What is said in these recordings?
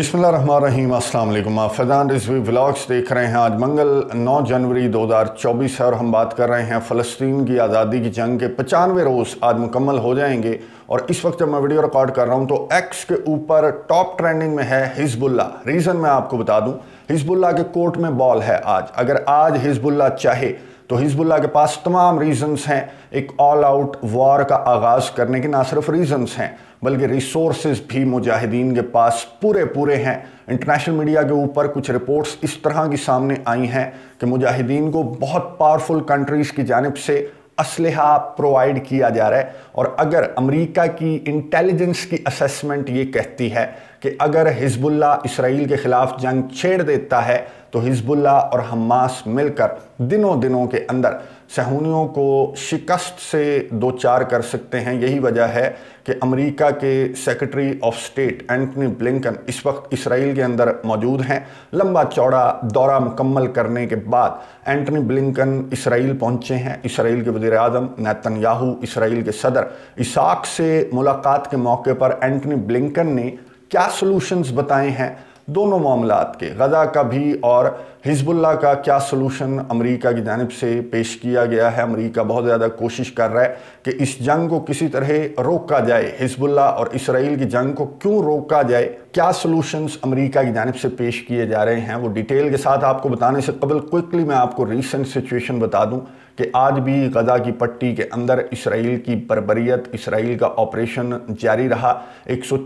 अस्सलाम वालेकुम आप फैजान रिजवी व्लॉग्स देख रहे हैं आज मंगल 9 जनवरी 2024 है और हम बात कर रहे हैं फ़लस्तीन की आज़ादी की जंग के पचानवे रोज़ आज मुकम्मल हो जाएंगे और इस वक्त जब मैं वीडियो रिकॉर्ड कर रहा हूँ तो एक्स के ऊपर टॉप ट्रेंडिंग में है हिजबुल्ला रीज़न मैं आपको बता दूँ हिजबुल्ला के कोर्ट में बॉल है आज अगर आज हिजबुल्ला चाहे तो हिजबुल्ला के पास तमाम रीजंस हैं एक ऑल आउट वॉर का आगाज़ करने के ना सिर्फ रीजंस हैं बल्कि रिसोर्स भी मुजाहिदीन के पास पूरे पूरे हैं इंटरनेशनल मीडिया के ऊपर कुछ रिपोर्ट्स इस तरह की सामने आई हैं कि मुजाहिदीन को बहुत पावरफुल कंट्रीज़ की जानब से असलहा प्रोवाइड किया जा रहा है और अगर अमेरिका की इंटेलिजेंस की असेसमेंट ये कहती है कि अगर हिजबुल्ला इसराइल के ख़िलाफ़ जंग छेड़ देता है तो हिजबुल्ला और हमास मिलकर दिनों दिनों के अंदर सहूनियों को शिकस्त से दो चार कर सकते हैं यही वजह है कि अमेरिका के secretary of state Antony Blinken इस वक्त इसराइल के अंदर मौजूद हैं लंबा चौड़ा दौरा मुकम्मल करने के बाद एंटनी ब्लिंकन इसराइल पहुंचे हैं इसराइल के वज़ी अजम याहू इसराइल के सदर इसाक से मुलाकात के मौके पर एंटनी ब्लिंकन ने क्या सॉल्यूशंस बताए हैं दोनों मामला के गज़ा का भी और हिजबुल्ला का क्या सलूशन अमेरिका की जानब से पेश किया गया है अमेरिका बहुत ज़्यादा कोशिश कर रहा है कि इस जंग को किसी तरह रोका जाए हिजबुल्ला और इसराइल की जंग को क्यों रोका जाए क्या सोलूशन अमेरिका की जानब से पेश किए जा रहे हैं वो डिटेल के साथ आपको बताने से कबल क्विकली मैं आपको रिसेंट सिचुएशन बता दूं कि आज भी गजा की पट्टी के अंदर इसराइल की बरबरीत इसराइल का ऑपरेशन जारी रहा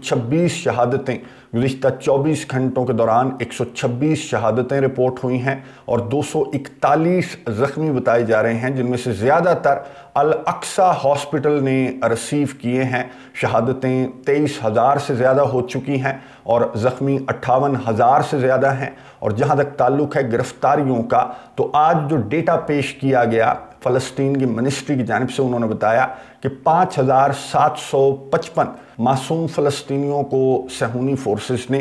छब्बीस शहादतें गुजशत 24 घंटों के दौरान 126 शहादतें रिपोर्ट हुई हैं और 241 ज़ख्मी बताए जा रहे हैं जिनमें से ज़्यादातर अल अक्सा हॉस्पिटल ने रसीव किए हैं शहादतें तेईस हज़ार से ज़्यादा हो चुकी हैं और ज़ख्मी अट्ठावन हज़ार से ज़्यादा हैं और जहाँ तक ताल्लुक़ है गिरफ़्तारियों का तो आज जो डेटा पेश किया गया फ़लस्तीन की मिनिस्ट्री की जानब से उन्होंने बताया कि 5,755 मासूम फ़लस्तीनियों को सहूनी फोर्सेस ने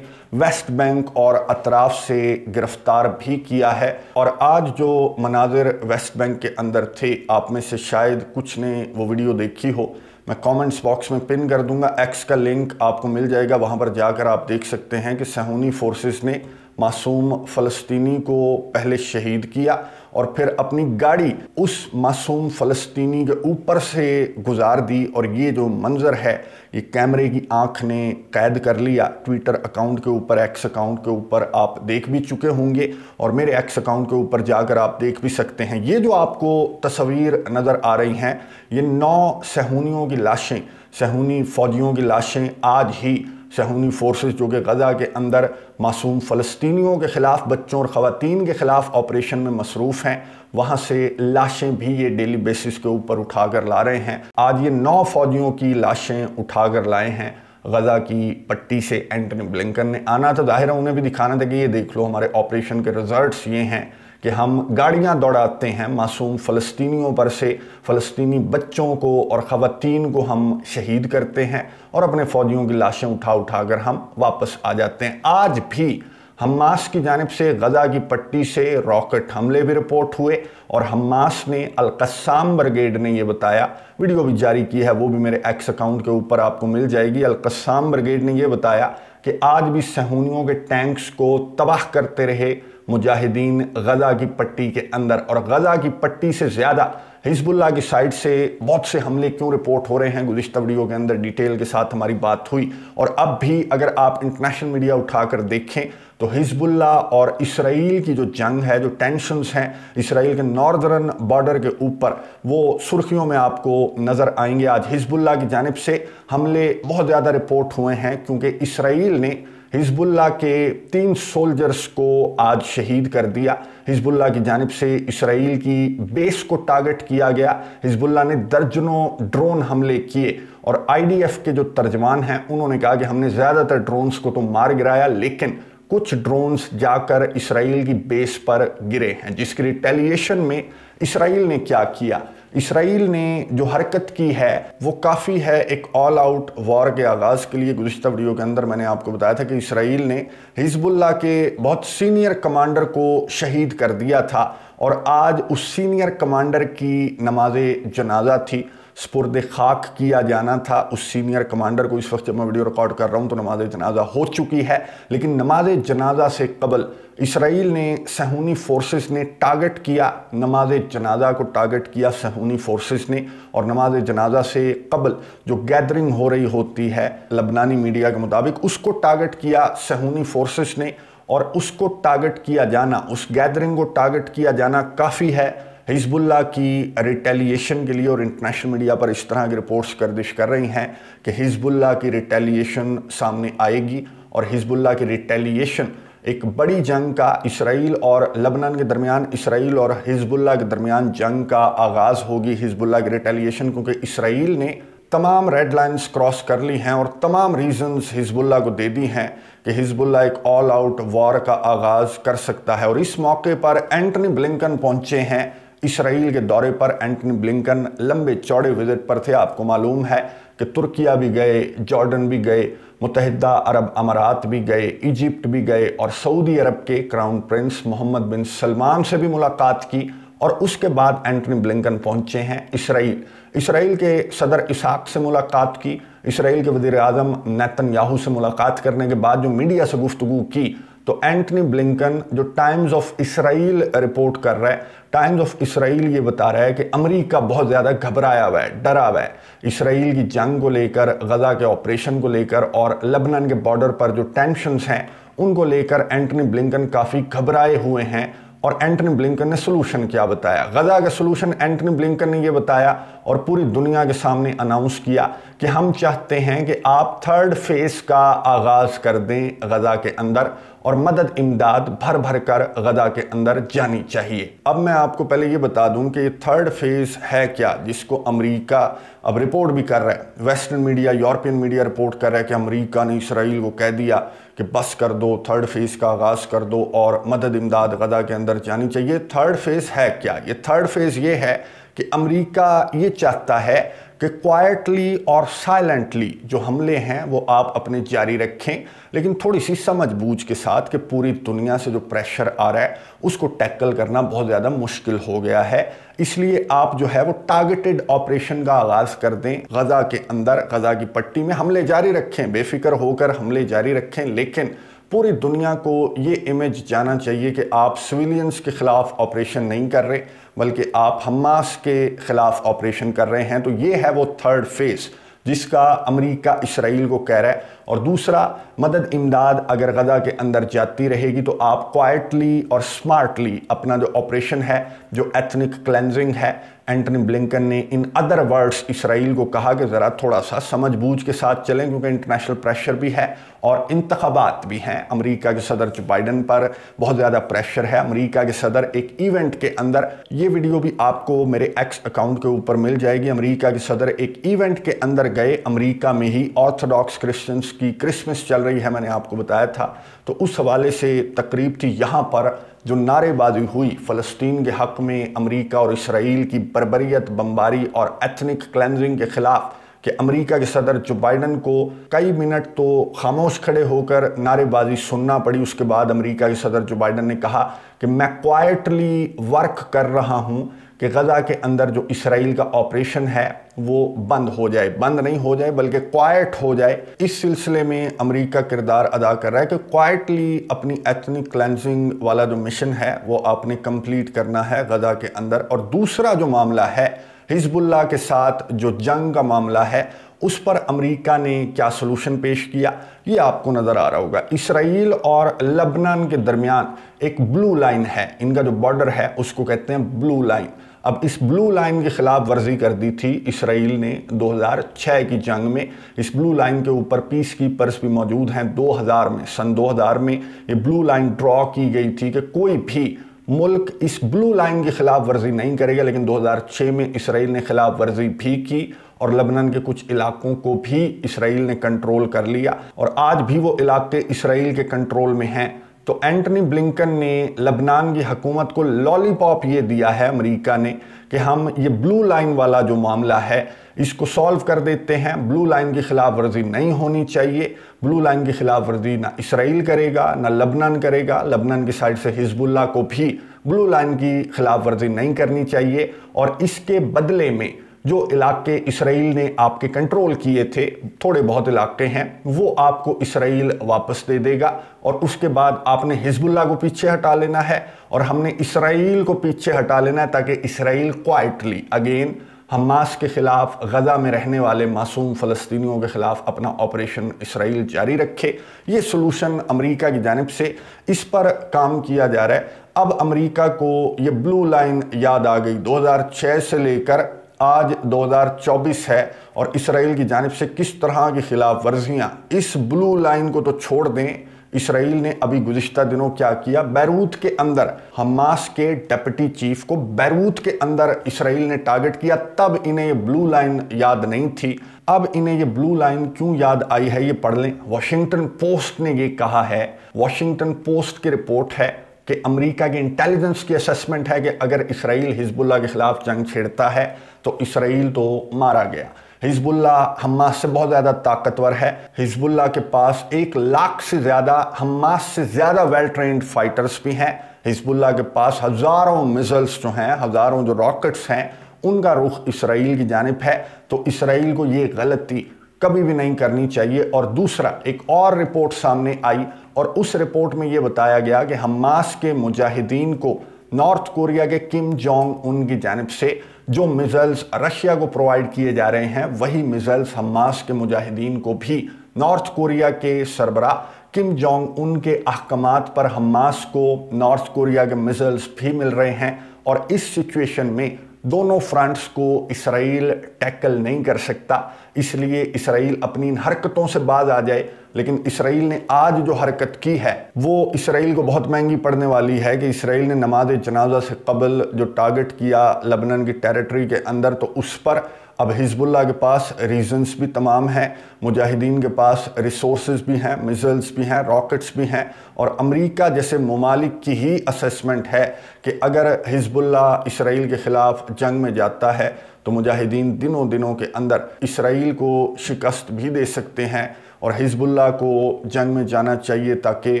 वेस्ट बैंक और अतराफ से गिरफ्तार भी किया है और आज जो मनाजिर वेस्ट बैंक के अंदर थे आप में से शायद कुछ ने वो वीडियो देखी हो मैं कमेंट्स बॉक्स में पिन कर दूंगा एक्स का लिंक आपको मिल जाएगा वहाँ पर जाकर आप देख सकते हैं कि सहूनी फोर्सेस ने मासूम फ़लस्तीनी को पहले शहीद किया और फिर अपनी गाड़ी उस मासूम फ़लस्तीनी के ऊपर से गुजार दी और ये जो मंज़र है ये कैमरे की आंख ने कैद कर लिया ट्विटर अकाउंट के ऊपर एक्स अकाउंट के ऊपर आप देख भी चुके होंगे और मेरे एक्स अकाउंट के ऊपर जाकर आप देख भी सकते हैं ये जो आपको तस्वीर नज़र आ रही हैं ये नौ सहूनियों की लाशें सहूनी फ़ौजियों की लाशें आज ही सहूनी फोर्सेस जो कि गज़ा के अंदर मासूम फ़लस्तीनियों के ख़िलाफ़ बच्चों और ख़वान के ख़िलाफ़ ऑपरेशन में मसरूफ़ हैं वहाँ से लाशें भी ये डेली बेसिस के ऊपर उठा कर ला रहे हैं आज ये नौ फौजियों की लाशें उठा कर लाए हैं गज़ा की पट्टी से एंटनी ब्लिंकन ने आना तो ज़ाहिर है उन्हें भी दिखाना था कि ये देख लो हमारे ऑपरेशन के रिज़ल्ट ये हैं कि हम गाड़ियां दौड़ाते हैं मासूम फ़लस्तीनियों पर से फ़लस्तीनी बच्चों को और ख़वान को हम शहीद करते हैं और अपने फ़ौजियों की लाशें उठा उठा कर हम वापस आ जाते हैं आज भी हमास की जानब से गज़ा की पट्टी से रॉकेट हमले भी रिपोर्ट हुए और हमास ने अलकसाम ब्रिगेड ने यह बताया वीडियो भी जारी की है वो भी मेरे एक्स अकाउंट के ऊपर आपको मिल जाएगी अलकसाम ब्रिगेड ने यह बताया कि आज भी सहूनियों के टैंक्स को तबाह करते रहे मुजाहिदीन गज़ा की पट्टी के अंदर और गज़ा की पट्टी से ज़्यादा हिजबुल्ला की साइड से बहुत से हमले क्यों रिपोर्ट हो रहे हैं गुजशत वीडियो के अंदर डिटेल के साथ हमारी बात हुई और अब भी अगर आप इंटरनेशनल मीडिया उठाकर देखें तो हिजबुल्ला और इसराइल की जो जंग है जो टेंशनस हैं इसराइल के नॉर्दर्न बॉर्डर के ऊपर वो सुर्खियों में आपको नज़र आएंगे आज हिजबुल्ला की जानब से हमले बहुत ज़्यादा रिपोर्ट हुए हैं क्योंकि इसराइल ने हिजबुल्ला के तीन सोल्जर्स को आज शहीद कर दिया हिजबुल्ला की जानब से इसराइल की बेस को टारगेट किया गया हिजबुल्ला ने दर्जनों ड्रोन हमले किए और आईडीएफ के जो तर्जमान हैं उन्होंने कहा कि हमने ज़्यादातर ड्रोन्स को तो मार गिराया लेकिन कुछ ड्रोन्स जाकर इसराइल की बेस पर गिरे हैं जिसके रिटेलिएशन में इसराइल ने क्या किया इसराइल ने जो हरकत की है वो काफ़ी है एक ऑल आउट वॉर के आगाज़ के लिए गुजशत वीडियो के अंदर मैंने आपको बताया था कि इसराइल ने हिजबुल्ला के बहुत सीनियर कमांडर को शहीद कर दिया था और आज उस सीनियर कमांडर की नमाज जनाजा थी सपुरद खाक किया जाना था उस सीनियर कमांडर को इस वक्त जब मैं वीडियो रिकॉर्ड कर रहा हूँ तो नमाज जनाजा हो चुकी है लेकिन नमाज जनाजा से कबल इसराइल ने सहूनी फोर्सेस ने टारगेट किया नमाज जनाजा को टारगेट किया सहूनी फोर्सेस ने और नमाज जनाजा से कबल जो गैदरिंग हो रही होती है लबनानी मीडिया के मुताबिक उसको टारगेट किया सहूनी फोर्सेस ने और उसको टारगेट किया जाना उस गैदरिंग को टारगेट किया जाना काफ़ी है हिजबुल्ला की रिटेलिएशन के लिए और इंटरनेशनल मीडिया पर इस तरह की रिपोर्ट्स गर्दिश कर रही हैं कि हिजबुल्ला की रिटेलिएशन सामने आएगी और हिजबुल्ला की रिटेलिएशन एक बड़ी जंग का इसराइल और लबनान के दरमियान इसराइल और हिजबुल्ला के दरमियान जंग का आगाज़ होगी हिजबुल्ला की रिटेलिएशन क्योंकि इसराइल ने तमाम रेड लाइन्स क्रॉस कर ली हैं और तमाम रीजंस हिजबुल्ला को दे दी हैं कि हिजबुल्ला एक ऑल आउट वॉर का आगाज़ कर सकता है और इस मौके पर एंटनी ब्लिंकन पहुंचे हैं इसराइल के दौरे पर एंटनी ब्लिंकन लंबे चौड़े विजिट पर थे आपको मालूम है कि तुर्किया भी गए जॉर्डन भी गए मुतहदा अरब अमारात भी गए इजिप्ट भी गए और सऊदी अरब के crown prince Mohammed bin Salman से भी मुलाकात की और उसके बाद एंटनी ब्लिंकन पहुंचे हैं इसराइल इसराइल के सदर इसहाक से मुलाकात की इसराइल के वजीर अजम नैतन याहू से मुलाकात करने के बाद जो मीडिया से गुफ्तु की तो एंटनी ब्लिंकन जो टाइम्स ऑफ इसराइल रिपोर्ट कर रहा है टाइम्स ऑफ इसराइल ये बता रहा है कि अमेरिका बहुत ज़्यादा घबराया हुआ है डरा हुआ है इसराइल की जंग को लेकर गज़ा के ऑपरेशन को लेकर और लबनन के बॉर्डर पर जो टेंशनस हैं उनको लेकर एंटनी ब्लिंकन काफ़ी घबराए हुए हैं और एंटनी ब्लिंकन ने सोलूशन क्या बताया गजा का सोलूशन एंटनी ब्लिंकन ने यह बताया और पूरी दुनिया के सामने अनाउंस किया कि हम चाहते हैं कि आप थर्ड फेज़ का आगाज़ कर दें गजा के अंदर और मदद इमदाद भर भर कर गदा के अंदर जानी चाहिए अब मैं आपको पहले ये बता दूं कि ये थर्ड फेज़ है क्या जिसको अमेरिका अब रिपोर्ट भी कर रहा है western media European media report कर रहा है कि अमेरिका ने इसराइल को कह दिया कि बस कर दो थर्ड फेज़ का आगाज़ कर दो और मदद इमदाद गदा के अंदर जानी चाहिए थर्ड फेज़ है क्या ये थर्ड फेज़ ये है कि अमरीका ये चाहता है कि क्वाइटली और साइलेंटली जो हमले हैं वो आप अपने जारी रखें लेकिन थोड़ी सी समझ बूझ के साथ कि पूरी दुनिया से जो प्रेशर आ रहा है उसको टैकल करना बहुत ज़्यादा मुश्किल हो गया है इसलिए आप जो है वो टारगेटेड ऑपरेशन का आगाज़ कर दें गज़ा के अंदर गज़ा की पट्टी में हमले जारी रखें बेफिक्र होकर हमले जारी रखें लेकिन पूरी दुनिया को ये इमेज जाना चाहिए कि आप सिविलियंस के ख़िलाफ़ ऑपरेशन नहीं कर रहे बल्कि आप हमास के ख़िलाफ़ ऑपरेशन कर रहे हैं तो ये है वो थर्ड फेज़ जिसका अमेरिका इसराइल को कह रहा है और दूसरा मदद इमदाद अगर गज़ा के अंदर जाती रहेगी तो आप क्वाइटली और स्मार्टली अपना जो ऑपरेशन है जो एथनिक क्लेंजिंग है एंटनी ब्लिंकन ने इन अदर वर्ड्स इसराइल को कहा कि ज़रा थोड़ा सा समझ बूझ के साथ चलें क्योंकि इंटरनेशनल प्रेशर भी है और इंतबात भी हैं अमेरिका के सदर जो बाइडन पर बहुत ज़्यादा प्रेशर है अमेरिका के सदर एक इवेंट के अंदर ये वीडियो भी आपको मेरे एक्स अकाउंट के ऊपर मिल जाएगी अमेरिका के सदर एक इवेंट के अंदर गए अमेरिका में ही ऑर्थोडॉक्स क्रिश्चियंस की क्रिसमस चल रही है मैंने आपको बताया था तो उस हवाले से तकरीब थी यहाँ पर जो नारेबाजी हुई फ़लस्तीन के हक़ में अमरीका और इसराइल की बरबरीत बम्बारी और एथनिक क्लेंजिंग के ख़िलाफ़ कि अमेरिका के सदर जो बाइडन को कई मिनट तो खामोश खड़े होकर नारेबाजी सुनना पड़ी उसके बाद अमेरिका के सदर जो बाइडन ने कहा कि मैं क्वाइटली वर्क कर रहा हूं कि गज़ा के अंदर जो इसराइल का ऑपरेशन है वो बंद हो जाए बंद नहीं हो जाए बल्कि क्वाइट हो जाए इस सिलसिले में अमेरिका किरदार अदा कर रहा है कि क्वाइटली अपनी एथनिक क्लेंजिंग वाला जो मिशन है वो आपने कंप्लीट करना है गज़ा के अंदर और दूसरा जो मामला है हिजबुल्ला के साथ जो जंग का मामला है उस पर अमेरिका ने क्या सलूशन पेश किया ये आपको नज़र आ रहा होगा इसराइल और लबनान के दरमियान एक ब्लू लाइन है इनका जो बॉर्डर है उसको कहते हैं ब्लू लाइन अब इस ब्लू लाइन के ख़िलाफ़ वर्जी कर दी थी इसराइल ने 2006 की जंग में इस ब्लू लाइन के ऊपर पीस कीपर्स भी मौजूद हैं 2000 में सन 2000 में ये ब्लू लाइन ड्रॉ की गई थी कि कोई भी मुल्क इस ब्लू लाइन की खिलाफ वर्जी नहीं करेगा लेकिन 2006 में इसराइल ने खिलाफ वर्जी भी की और लबनन के कुछ इलाकों को भी इसराइल ने कंट्रोल कर लिया और आज भी वो इलाके इसराइल के कंट्रोल में हैं तो एंटनी ब्लिंकन ने लबनान की हकूमत को लॉलीपॉप ये दिया है अमेरिका ने कि हम ये ब्लू लाइन वाला जो मामला है इसको सॉल्व कर देते हैं ब्लू लाइन की खिलाफ वर्जी नहीं होनी चाहिए ब्लू लाइन की खिलाफ वर्जी ना इसराइल करेगा ना लबनान करेगा लबनान की साइड से हिजबुल्ला को भी ब्लू लाइन की खिलाफ वर्जी नहीं करनी चाहिए और इसके बदले में जो इलाके इसराइल ने आपके कंट्रोल किए थे थोड़े बहुत इलाके हैं वो आपको इसराइल वापस दे देगा और उसके बाद आपने हिजबुल्ला को पीछे हटा लेना है और हमने इसराइल को पीछे हटा लेना है ताकि इसराइल क्वाइटली अगेन हमास के ख़िलाफ़ गज़ा में रहने वाले मासूम फ़लस्तियों के ख़िलाफ़ अपना ऑपरेशन इसराइल जारी रखे ये सोलूशन अमरीका की जानब से इस पर काम किया जा रहा है अब अमरीका को ये ब्लू लाइन याद आ गई 2006 से लेकर आज 2024 है और इसराइल की जानब से किस तरह की खिलाफ वर्जियाँ इस ब्लू लाइन को तो छोड़ दें इसराइल ने अभी गुजशत दिनों क्या किया बैरूत के अंदर हमास के डेप्टी चीफ को बैरूत के अंदर इसराइल ने टारगेट किया तब इन्हें ये ब्लू लाइन याद नहीं थी अब इन्हें ये ब्लू लाइन क्यों याद आई है ये पढ़ लें वाशिंगटन पोस्ट ने ये कहा है वाशिंगटन पोस्ट की रिपोर्ट है कि अमेरिका के इंटेलिजेंस की असेसमेंट है कि अगर इसराइल हिजबुल्ला के खिलाफ जंग छेड़ता है तो इसराइल तो मारा गया हिजबुल्ला हमास से बहुत ज़्यादा ताकतवर है हिजबुल्ला के पास एक लाख से ज़्यादा हमास से ज़्यादा वेल ट्रेंड फाइटर्स भी हैं हिजबुल्ला के पास हज़ारों मिज़ल्स जो हैं हज़ारों जो रॉकेट्स हैं उनका रुख इसराइल की जानब है तो इसराइल को ये गलती कभी भी नहीं करनी चाहिए और दूसरा एक और रिपोर्ट सामने आई और उस रिपोर्ट में ये बताया गया कि हमास के मुजाहिदीन को नॉर्थ कोरिया के किम जोंग उन की जानब से जो मिज़ल्स रशिया को प्रोवाइड किए जा रहे हैं वही मिज़ल्स हमास के मुजाहिदीन को भी नॉर्थ कोरिया के सरबरा किम जोंग उन के अहकाम पर हमास को नॉर्थ कोरिया के मिज़ल्स भी मिल रहे हैं और इस सिचुएशन में दोनों फ्रंट्स को इसराइल टैकल नहीं कर सकता इसलिए इसराइल अपनी इन हरकतों से बाज आ जाए लेकिन इसराइल ने आज जो हरकत की है वो इसराइल को बहुत महंगी पड़ने वाली है कि इसराइल ने नमाज जनाजा से कबल जो टारगेट किया लबनन की टेरिटरी के अंदर तो उस पर अब हिजबुल्ला के पास रीजन्स भी तमाम हैं मुजाहिदीन के पास रिसोर्स भी हैं मिज़ल्स भी हैं रॉकेट्स भी हैं और अमेरिका जैसे ममालिक की ही असेसमेंट है कि अगर हिजबुल्ला इसराइल के ख़िलाफ़ जंग में जाता है तो मुजाहिदीन दिनों दिनों के अंदर इसराइल को शिकस्त भी दे सकते हैं और हिजबुल्ला को जंग में जाना चाहिए ताकि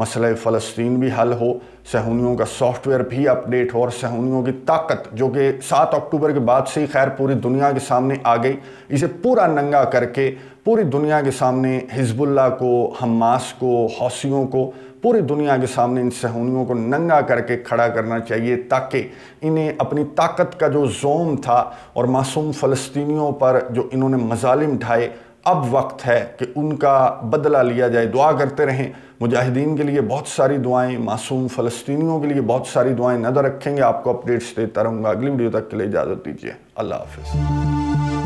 मसला फ़लस्तीन भी हल हो सहूनीों का सॉफ्टवेयर भी अपडेट हो और सहूनीों की ताकत जो कि सात अक्टूबर के बाद से ही खैर पूरी दुनिया के सामने आ गई इसे पूरा नंगा करके पूरी दुनिया के सामने हिजबुल्ला को हमास को हौसियों को पूरी दुनिया के सामने इन सहूनीों को नंगा करके खड़ा करना चाहिए ताकि इन्हें अपनी ताकत का जो जोम था और मासूम फलस्तनीों पर जो इन्होंने मजालिम ढाए अब वक्त है कि उनका बदला लिया जाए दुआ करते रहें मुजाहिदीन के लिए बहुत सारी दुआएं मासूम फ़लस्तियों के लिए बहुत सारी दुआएं नज़र रखेंगे आपको अपडेट्स देता रहूँगा अगली वीडियो तक के लिए इजाज़त दीजिए अल्लाह हाफिज़